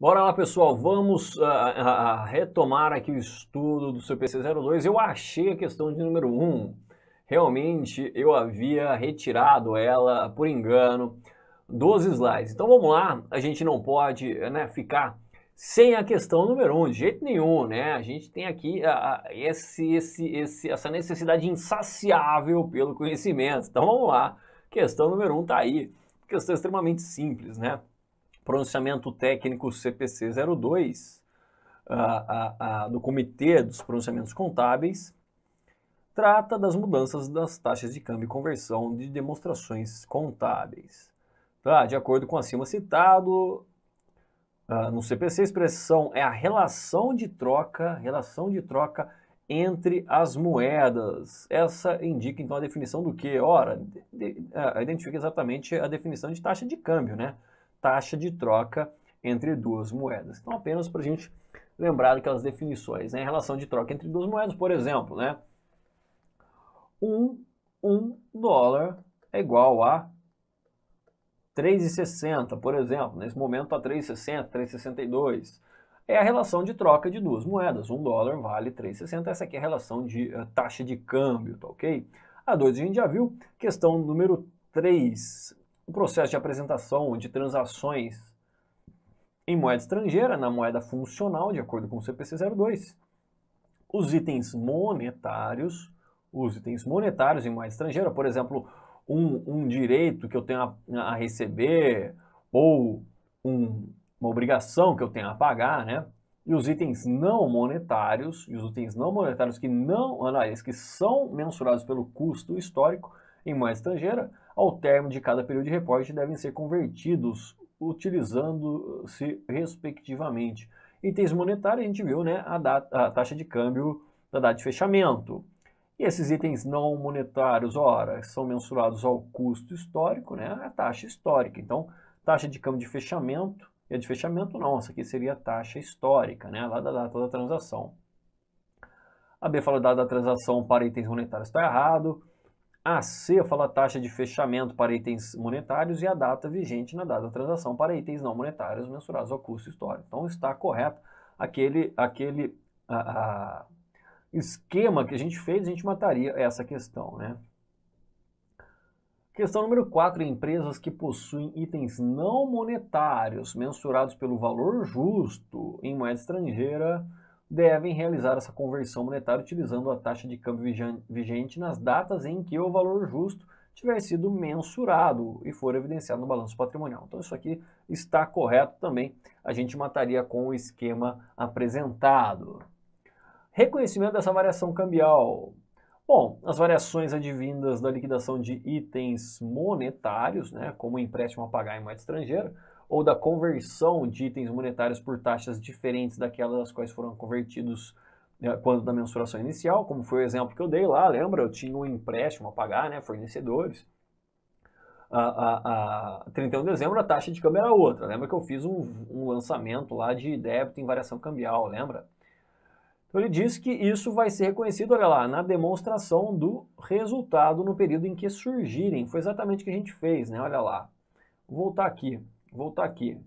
Bora lá, pessoal. Vamos uh, uh, retomar aqui o estudo do CPC-02. Eu achei a questão de número 1. Realmente, eu havia retirado ela, por engano, dos slides. Então, vamos lá. A gente não pode né, ficar sem a questão número 1, um, de jeito nenhum, né? A gente tem aqui uh, esse, esse, esse, essa necessidade insaciável pelo conhecimento. Então, vamos lá. Questão número 1 um está aí. Questão extremamente simples, né? pronunciamento técnico CPC 02, a, a, a, do Comitê dos Pronunciamentos Contábeis, trata das mudanças das taxas de câmbio e conversão de demonstrações contábeis. Tá? De acordo com acima citado, uh, no CPC a expressão é a relação de troca, relação de troca entre as moedas. Essa indica então a definição do que? Ora, de, de, uh, identifica exatamente a definição de taxa de câmbio, né? taxa de troca entre duas moedas. Então, apenas para a gente lembrar daquelas definições. Né? Em relação de troca entre duas moedas, por exemplo, né? um, um dólar é igual a 3,60, por exemplo. Nesse momento está 3,60, 3,62. É a relação de troca de duas moedas. Um dólar vale 3,60. Essa aqui é a relação de uh, taxa de câmbio, tá ok? A 2 a gente já viu. Questão número 3 o processo de apresentação de transações em moeda estrangeira, na moeda funcional, de acordo com o CPC02. Os itens monetários, os itens monetários em moeda estrangeira, por exemplo, um, um direito que eu tenho a, a receber ou um, uma obrigação que eu tenho a pagar, né? E os itens não monetários, e os itens não monetários que não, aliás, que são mensurados pelo custo histórico em moeda estrangeira, ao término de cada período de reporte, devem ser convertidos, utilizando-se respectivamente. Itens monetários, a gente viu né, a, data, a taxa de câmbio da data de fechamento. E esses itens não monetários, ora, são mensurados ao custo histórico, né, a taxa histórica. Então, taxa de câmbio de fechamento, e a de fechamento não, essa aqui seria a taxa histórica, né, lá da data da transação. A B fala da data da transação para itens monetários está errado a C fala a taxa de fechamento para itens monetários e a data vigente na data da transação para itens não monetários mensurados ao custo histórico. Então está correto aquele, aquele a, a esquema que a gente fez, a gente mataria essa questão. Né? Questão número 4, empresas que possuem itens não monetários mensurados pelo valor justo em moeda estrangeira devem realizar essa conversão monetária utilizando a taxa de câmbio vigente nas datas em que o valor justo tiver sido mensurado e for evidenciado no balanço patrimonial. Então isso aqui está correto também, a gente mataria com o esquema apresentado. Reconhecimento dessa variação cambial. Bom, as variações advindas da liquidação de itens monetários, né, como empréstimo a pagar em moeda estrangeira, ou da conversão de itens monetários por taxas diferentes daquelas das quais foram convertidos né, quando da mensuração inicial, como foi o exemplo que eu dei lá, lembra? Eu tinha um empréstimo a pagar, né, fornecedores. A, a, a 31 de dezembro a taxa de câmbio era outra. Lembra que eu fiz um, um lançamento lá de débito em variação cambial, lembra? Então ele diz que isso vai ser reconhecido, olha lá, na demonstração do resultado no período em que surgirem. Foi exatamente o que a gente fez, né? Olha lá. Vou voltar aqui voltar tá aqui.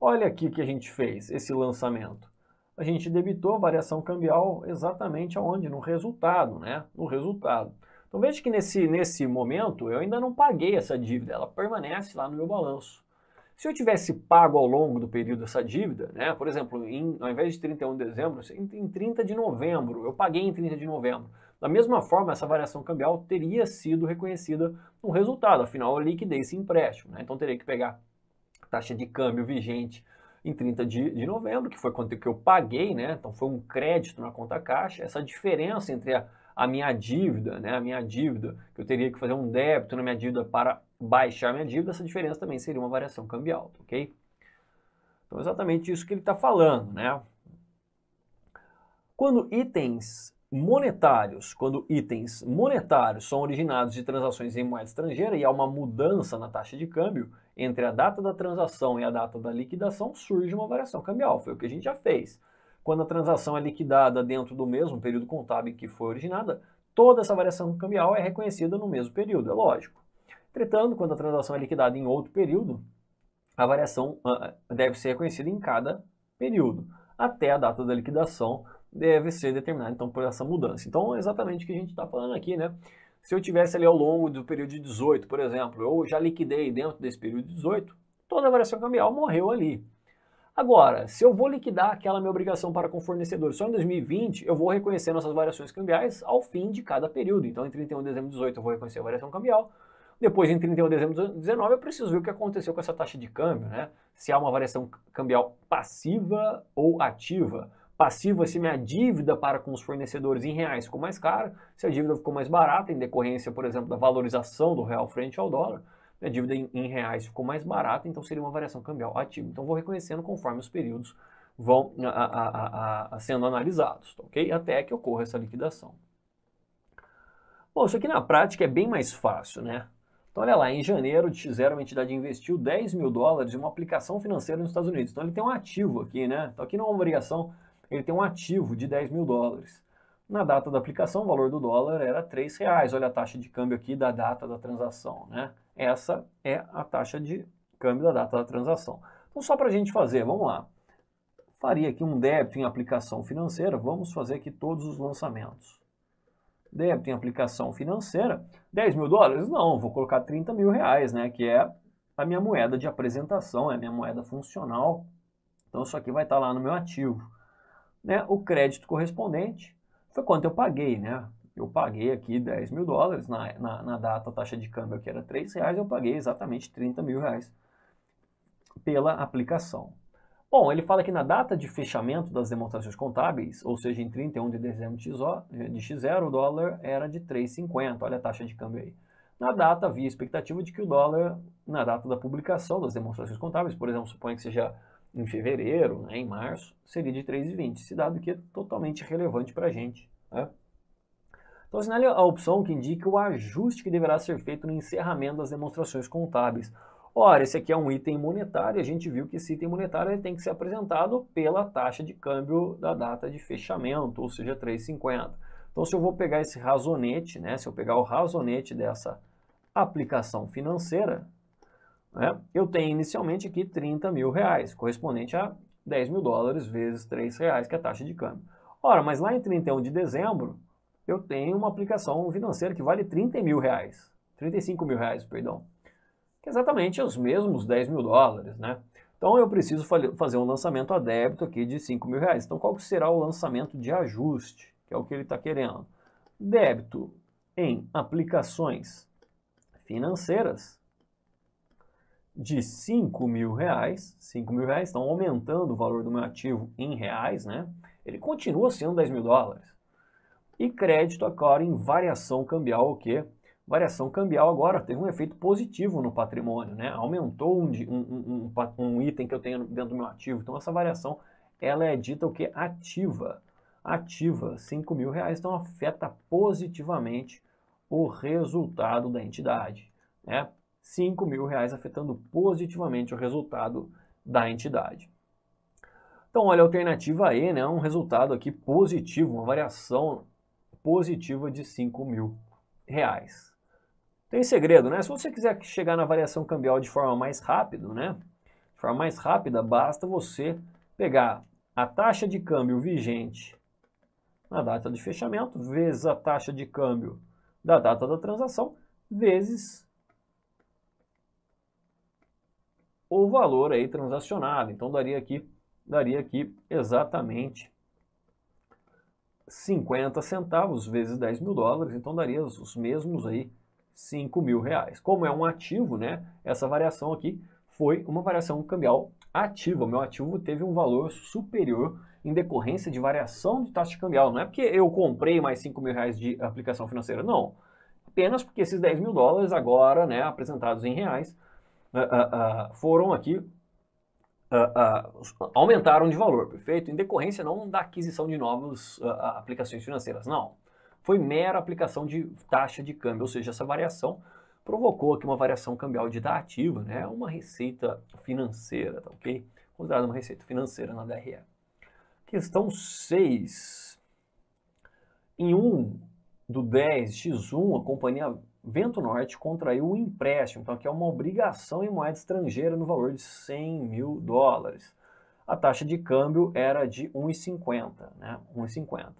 Olha aqui o que a gente fez, esse lançamento. A gente debitou a variação cambial exatamente aonde? No resultado, né? No resultado. Então veja que nesse, nesse momento eu ainda não paguei essa dívida, ela permanece lá no meu balanço. Se eu tivesse pago ao longo do período essa dívida, né, por exemplo, em, ao invés de 31 de dezembro, em 30 de novembro, eu paguei em 30 de novembro. Da mesma forma, essa variação cambial teria sido reconhecida no resultado, afinal eu liquidei esse empréstimo, né, então teria que pegar taxa de câmbio vigente em 30 de, de novembro, que foi quanto que eu paguei, né? Então foi um crédito na conta caixa. Essa diferença entre a, a minha dívida, né? A minha dívida, que eu teria que fazer um débito na minha dívida para baixar a minha dívida, essa diferença também seria uma variação cambial, ok? Então é exatamente isso que ele está falando, né? Quando itens monetários, quando itens monetários são originados de transações em moeda estrangeira e há uma mudança na taxa de câmbio, entre a data da transação e a data da liquidação surge uma variação cambial, foi o que a gente já fez. Quando a transação é liquidada dentro do mesmo período contábil que foi originada, toda essa variação cambial é reconhecida no mesmo período, é lógico. Entretanto, quando a transação é liquidada em outro período, a variação ah, ah, deve ser reconhecida em cada período, até a data da liquidação deve ser determinado, então, por essa mudança. Então, é exatamente o que a gente está falando aqui, né? Se eu tivesse ali ao longo do período de 18, por exemplo, eu já liquidei dentro desse período de 18, toda a variação cambial morreu ali. Agora, se eu vou liquidar aquela minha obrigação para com fornecedor só em 2020, eu vou reconhecendo essas variações cambiais ao fim de cada período. Então, em 31 de dezembro de 18 eu vou reconhecer a variação cambial. Depois, em 31 de dezembro de 19, eu preciso ver o que aconteceu com essa taxa de câmbio, né? Se há uma variação cambial passiva ou ativa passivo se assim, minha dívida para com os fornecedores em reais ficou mais cara, se a dívida ficou mais barata, em decorrência, por exemplo, da valorização do real frente ao dólar, a dívida em, em reais ficou mais barata, então seria uma variação cambial ativa. Então vou reconhecendo conforme os períodos vão a, a, a, sendo analisados, tá ok? Até que ocorra essa liquidação. Bom, isso aqui na prática é bem mais fácil, né? Então, olha lá, em janeiro de X0, uma entidade investiu 10 mil dólares em uma aplicação financeira nos Estados Unidos. Então, ele tem um ativo aqui, né? Então, aqui não é uma obrigação ele tem um ativo de 10 mil dólares. Na data da aplicação, o valor do dólar era R$ reais. Olha a taxa de câmbio aqui da data da transação. Né? Essa é a taxa de câmbio da data da transação. Então, só para a gente fazer, vamos lá. Faria aqui um débito em aplicação financeira. Vamos fazer aqui todos os lançamentos. Débito em aplicação financeira. 10 mil dólares? Não, vou colocar 30 mil reais, né? que é a minha moeda de apresentação, é a minha moeda funcional. Então, isso aqui vai estar tá lá no meu ativo né, o crédito correspondente foi quanto eu paguei, né? Eu paguei aqui 10 mil dólares, na, na, na data a taxa de câmbio aqui era 3 reais, eu paguei exatamente 30 mil reais pela aplicação. Bom, ele fala que na data de fechamento das demonstrações contábeis, ou seja, em 31 de dezembro de X0, o dólar era de 3,50, olha a taxa de câmbio aí. Na data havia expectativa de que o dólar, na data da publicação das demonstrações contábeis, por exemplo, suponha que seja em fevereiro, né, em março, seria de 3,20. Esse dado aqui é totalmente relevante para a gente. Né? Então, assinale a opção que indica o ajuste que deverá ser feito no encerramento das demonstrações contábeis. Ora, esse aqui é um item monetário, a gente viu que esse item monetário tem que ser apresentado pela taxa de câmbio da data de fechamento, ou seja, 3,50. Então, se eu vou pegar esse razonete, né, se eu pegar o razonete dessa aplicação financeira, né, eu tenho inicialmente aqui 30 mil reais, correspondente a 10 mil dólares vezes 3 reais, que é a taxa de câmbio. Ora, mas lá em 31 de dezembro, eu tenho uma aplicação financeira que vale 30 mil reais, 35 mil reais, perdão, que é exatamente os mesmos 10 mil dólares, né? Então eu preciso fazer um lançamento a débito aqui de 5 mil reais. Então qual será o lançamento de ajuste, que é o que ele está querendo? Débito em aplicações financeiras de 5 mil reais, 5 mil reais, estão aumentando o valor do meu ativo em reais, né? Ele continua sendo 10 mil dólares. E crédito é agora em variação cambial, o quê? Variação cambial agora teve um efeito positivo no patrimônio, né? Aumentou um, um, um, um item que eu tenho dentro do meu ativo. Então essa variação, ela é dita o que? Ativa. Ativa, 5 mil reais, então afeta positivamente o resultado da entidade, né? 5 mil reais, afetando positivamente o resultado da entidade. Então, olha, a alternativa E, né, um resultado aqui positivo, uma variação positiva de 5 mil reais. Tem segredo, né? Se você quiser chegar na variação cambial de forma mais rápida, né? De forma mais rápida, basta você pegar a taxa de câmbio vigente na data de fechamento, vezes a taxa de câmbio da data da transação, vezes o valor aí transacionado. Então daria aqui, daria aqui exatamente 50 centavos vezes 10 mil dólares, então daria os mesmos aí 5 mil reais. Como é um ativo, né? Essa variação aqui foi uma variação cambial ativa. O meu ativo teve um valor superior em decorrência de variação de taxa cambial. Não é porque eu comprei mais 5 mil reais de aplicação financeira, não. Apenas porque esses 10 mil dólares agora, né, apresentados em reais, uh, uh, foram aqui, aumentaram de valor, perfeito? Em decorrência não da aquisição de novas aplicações financeiras, não. Foi mera aplicação de taxa de câmbio, ou seja, essa variação provocou aqui uma variação cambial de da ativa, né? Uma receita financeira, tá ok? Considerada uma receita financeira na DRE. Questão 6. Em 1 do 10, X1, a companhia Vento Norte contraiu um empréstimo, então aqui é uma obrigação em moeda estrangeira no valor de 100 mil dólares. A taxa de câmbio era de 1,50, né? 1,50.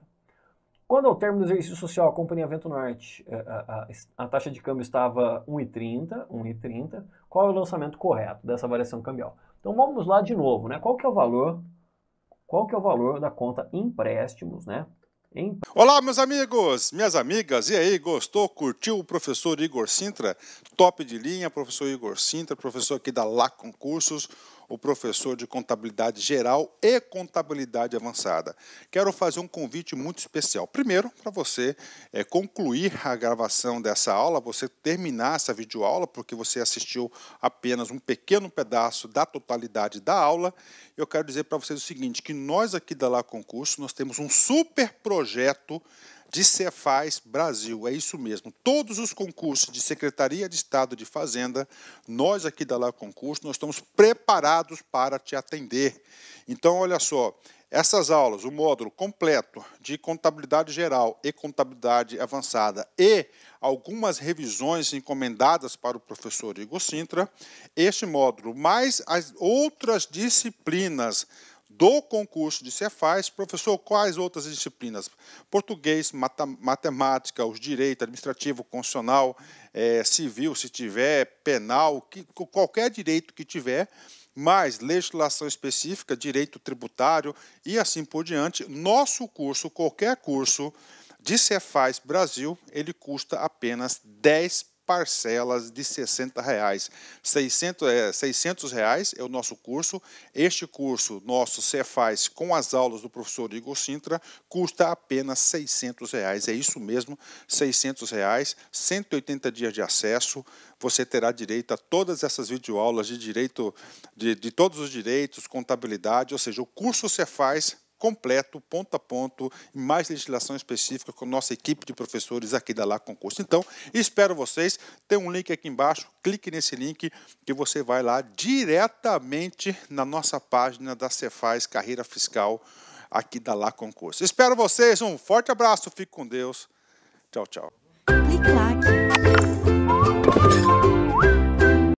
Quando ao término do exercício social, a Companhia Vento Norte, eh, a, a, a taxa de câmbio estava 1,30, 1,30. Qual é o lançamento correto dessa variação cambial? Então vamos lá de novo, né? Qual que é o valor? Qual que é o valor da conta empréstimos, né? Hein? Olá, meus amigos, minhas amigas, e aí, gostou, curtiu o professor Igor Sintra? Top de linha, professor Igor Sintra, professor aqui da LAC Concursos, o professor de contabilidade geral e contabilidade avançada. Quero fazer um convite muito especial. Primeiro, para você é, concluir a gravação dessa aula, você terminar essa videoaula, porque você assistiu apenas um pequeno pedaço da totalidade da aula. Eu quero dizer para vocês o seguinte, que nós aqui da Lá Concurso, nós temos um super projeto de Cefaz Brasil. É isso mesmo. Todos os concursos de Secretaria de Estado de Fazenda, nós aqui da lá Concurso, nós estamos preparados para te atender. Então, olha só, essas aulas, o módulo completo de contabilidade geral e contabilidade avançada e algumas revisões encomendadas para o professor Igor Sintra, este módulo, mais as outras disciplinas do concurso de Cefaz, professor, quais outras disciplinas? Português, matemática, os direito administrativo, constitucional, é, civil, se tiver, penal, que, qualquer direito que tiver, mais legislação específica, direito tributário e assim por diante. Nosso curso, qualquer curso de Cefaz Brasil, ele custa apenas 10 parcelas de 60 reais. 600, é, 600 reais é o nosso curso. Este curso nosso faz com as aulas do professor Igor Sintra custa apenas 600 reais. É isso mesmo, 600 reais, 180 dias de acesso. Você terá direito a todas essas videoaulas de direito de, de todos os direitos, contabilidade, ou seja, o curso faz completo, ponto a ponto, mais legislação específica com nossa equipe de professores aqui da Lá Concurso. Então, espero vocês. Tem um link aqui embaixo, clique nesse link que você vai lá diretamente na nossa página da Cefaz Carreira Fiscal aqui da Lá Concurso. Espero vocês, um forte abraço, fique com Deus. Tchau, tchau. Clique,